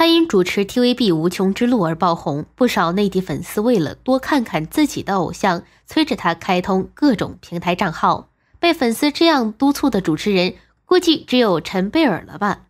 他因主持 TVB《无穷之路》而爆红，不少内地粉丝为了多看看自己的偶像，催着他开通各种平台账号。被粉丝这样督促的主持人，估计只有陈贝尔了吧？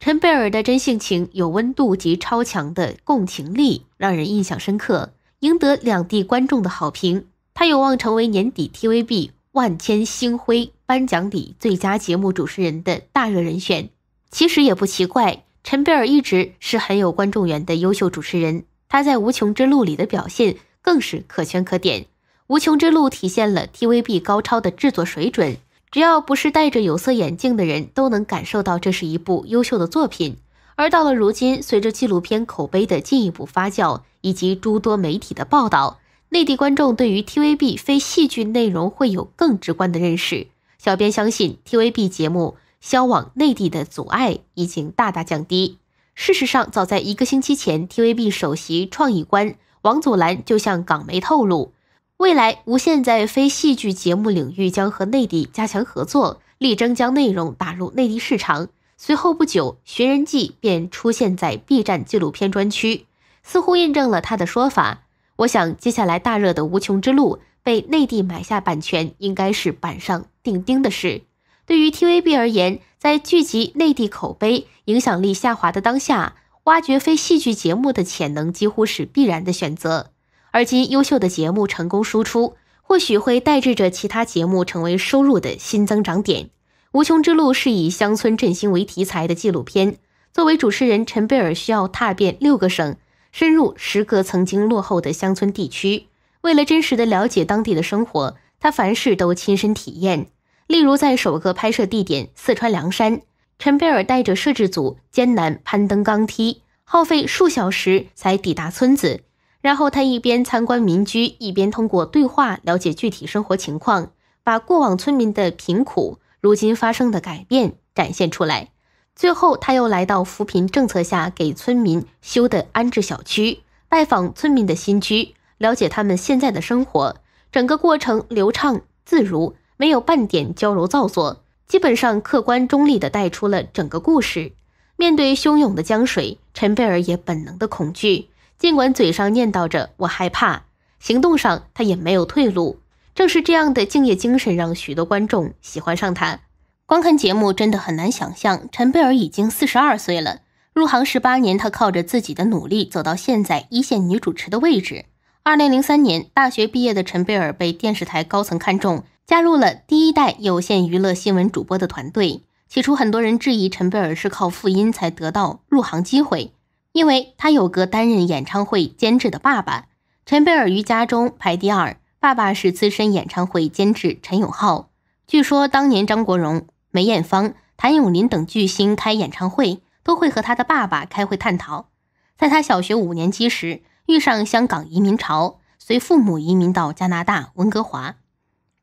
陈贝尔的真性情、有温度及超强的共情力，让人印象深刻，赢得两地观众的好评。他有望成为年底 TVB《万千星辉颁奖礼》最佳节目主持人的大热人选。其实也不奇怪。陈贝尔一直是很有观众缘的优秀主持人，他在《无穷之路》里的表现更是可圈可点。《无穷之路》体现了 TVB 高超的制作水准，只要不是戴着有色眼镜的人，都能感受到这是一部优秀的作品。而到了如今，随着纪录片口碑的进一步发酵以及诸多媒体的报道，内地观众对于 TVB 非戏剧内容会有更直观的认识。小编相信 TVB 节目。销往内地的阻碍已经大大降低。事实上，早在一个星期前，TVB 首席创意官王祖蓝就向港媒透露，未来无线在非戏剧节目领域将和内地加强合作，力争将内容打入内地市场。随后不久，《寻人记》便出现在 B 站纪录片专区，似乎印证了他的说法。我想，接下来大热的《无穷之路》被内地买下版权，应该是板上钉钉的事。对于 TVB 而言，在聚集内地口碑影响力下滑的当下，挖掘非戏剧节目的潜能几乎是必然的选择。而今优秀的节目成功输出，或许会代志着其他节目成为收入的新增长点。《无穷之路》是以乡村振兴为题材的纪录片。作为主持人陈贝尔，需要踏遍六个省，深入十个曾经落后的乡村地区。为了真实的了解当地的生活，他凡事都亲身体验。例如，在首个拍摄地点四川凉山，陈贝尔带着摄制组艰难攀登钢梯，耗费数小时才抵达村子。然后他一边参观民居，一边通过对话了解具体生活情况，把过往村民的贫苦、如今发生的改变展现出来。最后，他又来到扶贫政策下给村民修的安置小区，拜访村民的新居，了解他们现在的生活。整个过程流畅自如。没有半点娇柔造作，基本上客观中立的带出了整个故事。面对汹涌的江水，陈贝尔也本能的恐惧，尽管嘴上念叨着“我害怕”，行动上他也没有退路。正是这样的敬业精神，让许多观众喜欢上他。观看节目，真的很难想象陈贝尔已经四十二岁了。入行十八年，他靠着自己的努力走到现在一线女主持的位置。二零零三年，大学毕业的陈贝尔被电视台高层看中。加入了第一代有线娱乐新闻主播的团队。起初，很多人质疑陈贝尔是靠复音才得到入行机会，因为他有个担任演唱会监制的爸爸。陈贝尔于家中排第二，爸爸是资深演唱会监制陈永浩。据说当年张国荣、梅艳芳、谭咏麟等巨星开演唱会，都会和他的爸爸开会探讨。在他小学五年级时，遇上香港移民潮，随父母移民到加拿大温哥华。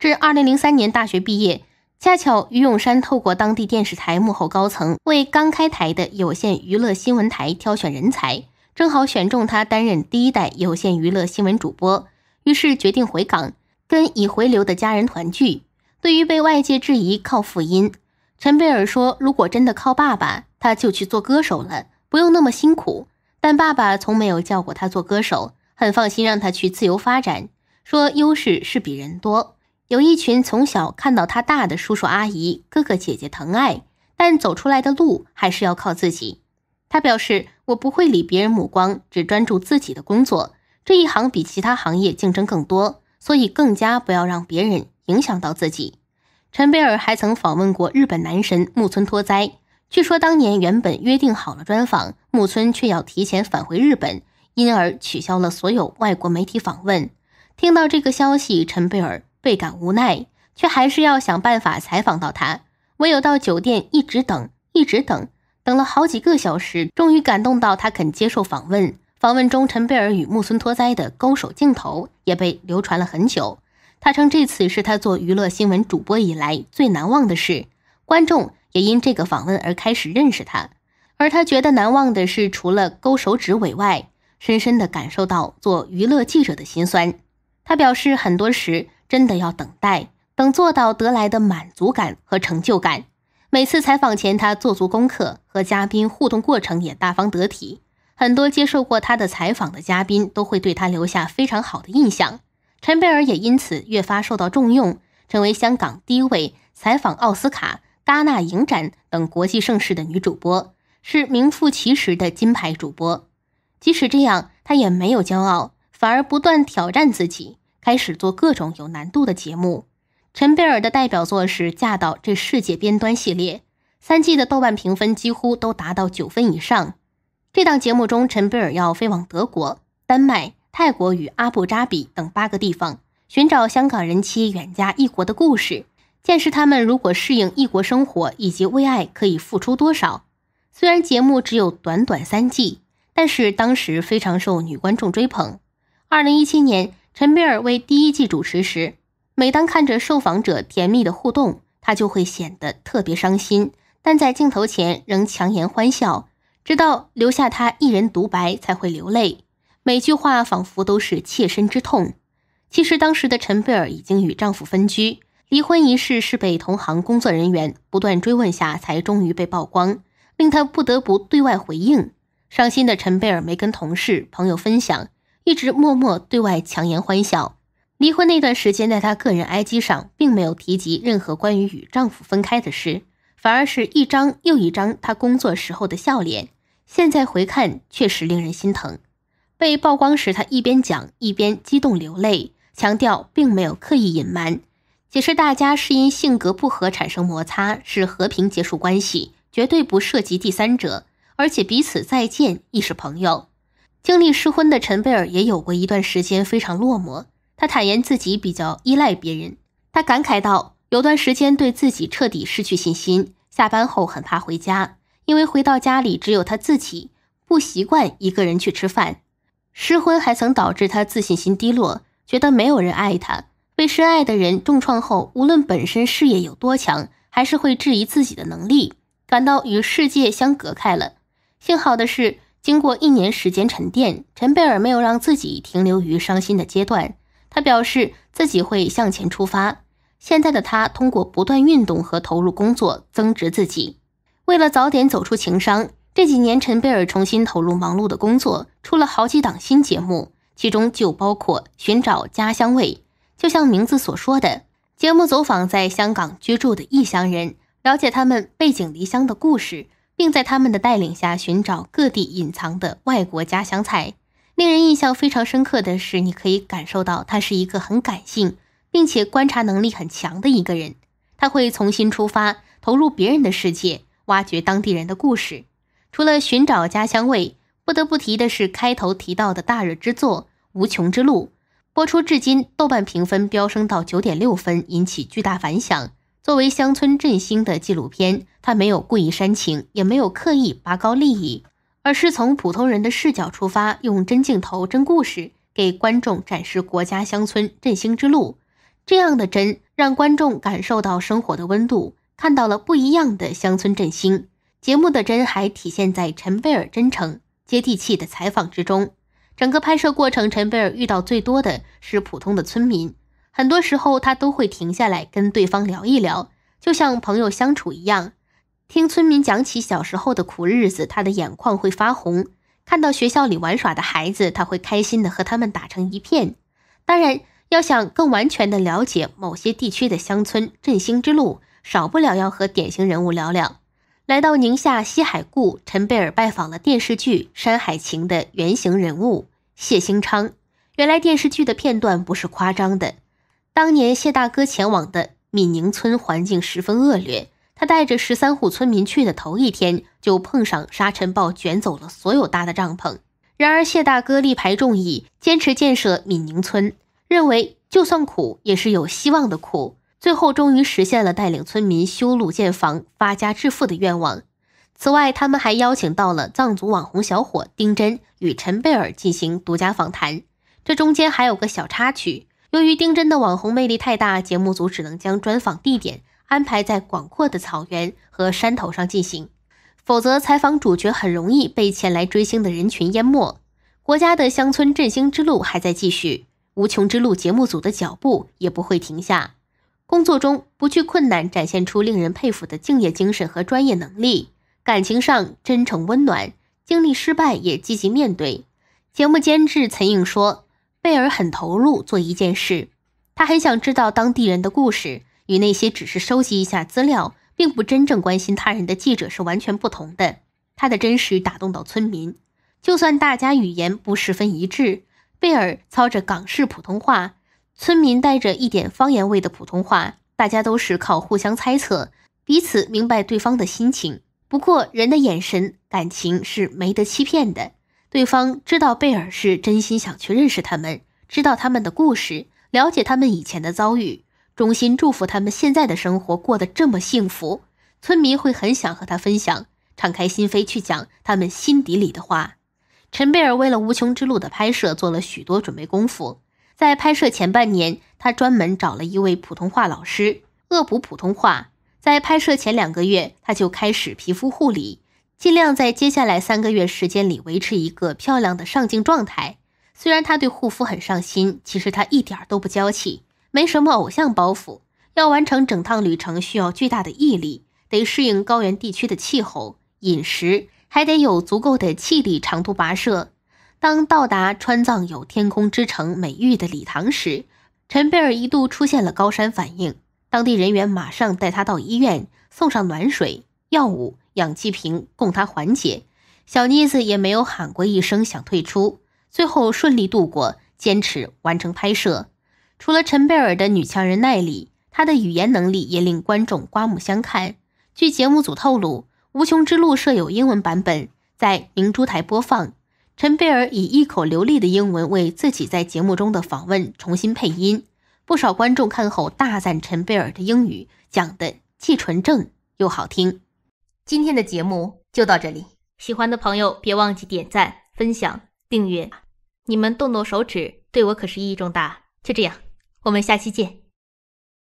是二零零三年大学毕业，恰巧于永山透过当地电视台幕后高层为刚开台的有线娱乐新闻台挑选人才，正好选中他担任第一代有线娱乐新闻主播，于是决定回港跟已回流的家人团聚。对于被外界质疑靠父荫，陈贝尔说：“如果真的靠爸爸，他就去做歌手了，不用那么辛苦。但爸爸从没有叫过他做歌手，很放心让他去自由发展，说优势是比人多。”有一群从小看到他大的叔叔阿姨、哥哥姐姐疼爱，但走出来的路还是要靠自己。他表示：“我不会理别人目光，只专注自己的工作。这一行比其他行业竞争更多，所以更加不要让别人影响到自己。”陈贝尔还曾访问过日本男神木村拓哉。据说当年原本约定好了专访木村，却要提前返回日本，因而取消了所有外国媒体访问。听到这个消息，陈贝尔。倍感无奈，却还是要想办法采访到他。唯有到酒店一直等，一直等，等了好几个小时，终于感动到他肯接受访问。访问中，陈贝尔与木村拓哉的勾手镜头也被流传了很久。他称这次是他做娱乐新闻主播以来最难忘的事。观众也因这个访问而开始认识他。而他觉得难忘的是，除了勾手指尾外，深深的感受到做娱乐记者的心酸。他表示，很多时。真的要等待，等做到得来的满足感和成就感。每次采访前，他做足功课，和嘉宾互动过程也大方得体。很多接受过他的采访的嘉宾都会对他留下非常好的印象。陈贝尔也因此越发受到重用，成为香港第一位采访奥斯卡、戛纳影展等国际盛事的女主播，是名副其实的金牌主播。即使这样，她也没有骄傲，反而不断挑战自己。开始做各种有难度的节目，陈贝尔的代表作是《嫁到这世界边端》系列，三季的豆瓣评分几乎都达到九分以上。这档节目中，陈贝尔要飞往德国、丹麦、泰国与阿布扎比等八个地方，寻找香港人妻远嫁异国的故事，见识他们如果适应异国生活以及为爱可以付出多少。虽然节目只有短短三季，但是当时非常受女观众追捧。二零一七年。陈贝尔为第一季主持时，每当看着受访者甜蜜的互动，他就会显得特别伤心，但在镜头前仍强颜欢笑，直到留下他一人独白才会流泪，每句话仿佛都是切身之痛。其实当时的陈贝尔已经与丈夫分居，离婚一事是被同行工作人员不断追问下才终于被曝光，令他不得不对外回应。伤心的陈贝尔没跟同事朋友分享。一直默默对外强颜欢笑。离婚那段时间，在她个人 IG 上，并没有提及任何关于与丈夫分开的事，反而是一张又一张她工作时候的笑脸。现在回看，确实令人心疼。被曝光时，她一边讲一边激动流泪，强调并没有刻意隐瞒，解释大家是因性格不合产生摩擦，是和平结束关系，绝对不涉及第三者，而且彼此再见亦是朋友。经历失婚的陈贝尔也有过一段时间非常落寞，他坦言自己比较依赖别人。他感慨道：“有段时间对自己彻底失去信心，下班后很怕回家，因为回到家里只有他自己，不习惯一个人去吃饭。”失婚还曾导致他自信心低落，觉得没有人爱他。被深爱的人重创后，无论本身事业有多强，还是会质疑自己的能力，感到与世界相隔开了。幸好的是。经过一年时间沉淀，陈贝尔没有让自己停留于伤心的阶段。他表示自己会向前出发。现在的他通过不断运动和投入工作增值自己。为了早点走出情伤，这几年陈贝尔重新投入忙碌的工作，出了好几档新节目，其中就包括《寻找家乡味》。就像名字所说的，节目走访在香港居住的异乡人，了解他们背井离乡的故事。并在他们的带领下寻找各地隐藏的外国家乡菜。令人印象非常深刻的是，你可以感受到他是一个很感性，并且观察能力很强的一个人。他会从新出发，投入别人的世界，挖掘当地人的故事。除了寻找家乡味，不得不提的是开头提到的大热之作《无穷之路》，播出至今，豆瓣评分飙升到九点六分，引起巨大反响。作为乡村振兴的纪录片。他没有故意煽情，也没有刻意拔高利益，而是从普通人的视角出发，用真镜头、真故事给观众展示国家乡村振兴之路。这样的真，让观众感受到生活的温度，看到了不一样的乡村振兴。节目的真还体现在陈贝尔真诚、接地气的采访之中。整个拍摄过程，陈贝尔遇到最多的是普通的村民，很多时候他都会停下来跟对方聊一聊，就像朋友相处一样。听村民讲起小时候的苦日子，他的眼眶会发红；看到学校里玩耍的孩子，他会开心的和他们打成一片。当然，要想更完全的了解某些地区的乡村振兴之路，少不了要和典型人物聊聊。来到宁夏西海固，陈贝尔拜访了电视剧《山海情》的原型人物谢兴昌。原来电视剧的片段不是夸张的，当年谢大哥前往的闽宁村环境十分恶劣。他带着十三户村民去的头一天，就碰上沙尘暴，卷走了所有搭的帐篷。然而谢大哥力排众议，坚持建设闽宁村，认为就算苦也是有希望的苦。最后终于实现了带领村民修路建房、发家致富的愿望。此外，他们还邀请到了藏族网红小伙丁真与陈贝尔进行独家访谈。这中间还有个小插曲，由于丁真的网红魅力太大，节目组只能将专访地点。安排在广阔的草原和山头上进行，否则采访主角很容易被前来追星的人群淹没。国家的乡村振兴之路还在继续，无穷之路节目组的脚步也不会停下。工作中不惧困难，展现出令人佩服的敬业精神和专业能力；感情上真诚温暖，经历失败也积极面对。节目监制曾颖说：“贝尔很投入做一件事，他很想知道当地人的故事。”与那些只是收集一下资料，并不真正关心他人的记者是完全不同的。他的真实打动到村民，就算大家语言不十分一致，贝尔操着港式普通话，村民带着一点方言味的普通话，大家都是靠互相猜测，彼此明白对方的心情。不过，人的眼神、感情是没得欺骗的。对方知道贝尔是真心想去认识他们，知道他们的故事，了解他们以前的遭遇。衷心祝福他们现在的生活过得这么幸福，村民会很想和他分享，敞开心扉去讲他们心底里的话。陈贝尔为了《无穷之路》的拍摄做了许多准备功夫，在拍摄前半年，他专门找了一位普通话老师恶补普通话；在拍摄前两个月，他就开始皮肤护理，尽量在接下来三个月时间里维持一个漂亮的上镜状态。虽然他对护肤很上心，其实他一点都不娇气。没什么偶像包袱，要完成整趟旅程需要巨大的毅力，得适应高原地区的气候、饮食，还得有足够的气力长途跋涉。当到达川藏有“天空之城”美誉的理塘时，陈贝尔一度出现了高山反应，当地人员马上带他到医院，送上暖水、药物、氧气瓶供他缓解。小妮子也没有喊过一声想退出，最后顺利度过，坚持完成拍摄。除了陈贝尔的女强人耐力，她的语言能力也令观众刮目相看。据节目组透露，《无穷之路》设有英文版本，在明珠台播放。陈贝尔以一口流利的英文为自己在节目中的访问重新配音，不少观众看后大赞陈贝尔的英语讲的既纯正又好听。今天的节目就到这里，喜欢的朋友别忘记点赞、分享、订阅，你们动动手指对我可是意义重大。就这样。我们下期见。